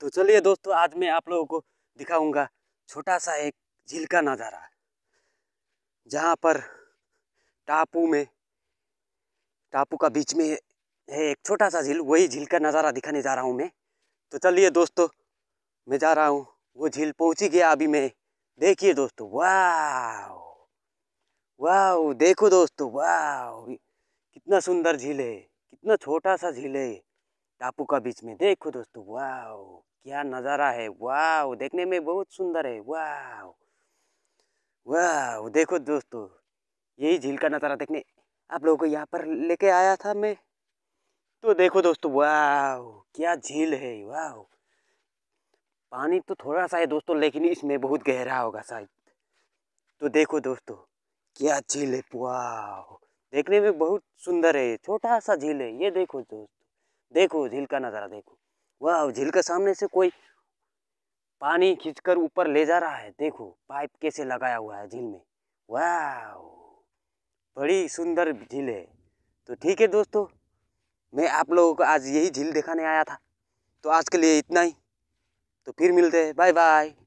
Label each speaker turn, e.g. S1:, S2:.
S1: तो चलिए दोस्तों आज मैं आप लोगों को दिखाऊंगा छोटा सा एक झील का नज़ारा जहाँ पर टापू में टापू का बीच में है एक छोटा सा झील वही झील का नज़ारा दिखाने जा रहा हूँ मैं तो चलिए दोस्तों मैं जा रहा हूँ वो झील पहुँच ही गया अभी मैं देखिए दोस्तों वाह वाह देखो दोस्तों वाह कितना सुंदर झील है कितना छोटा सा झील है टापू का बीच में देखो दोस्तों वाह क्या नज़ारा है वाह देखने में बहुत सुंदर है वाह वाह देखो दोस्तों यही झील का नज़ारा देखने आप लोगों को यहाँ पर लेके आया था मैं तो देखो दोस्तों वाह क्या झील है वाह पानी तो थोड़ा सा है दोस्तों लेकिन इसमें बहुत गहरा होगा शायद तो देखो दोस्तों क्या झील है वाह देखने में बहुत सुंदर है छोटा सा झील है ये देखो दोस्तों देखो झील का नज़ारा देखो वह झील के सामने से कोई पानी खींचकर ऊपर ले जा रहा है देखो पाइप कैसे लगाया हुआ है झील में वाह बड़ी सुंदर झील है तो ठीक है दोस्तों मैं आप लोगों को आज यही झील दिखाने आया था तो आज के लिए इतना ही तो फिर मिलते हैं बाय बाय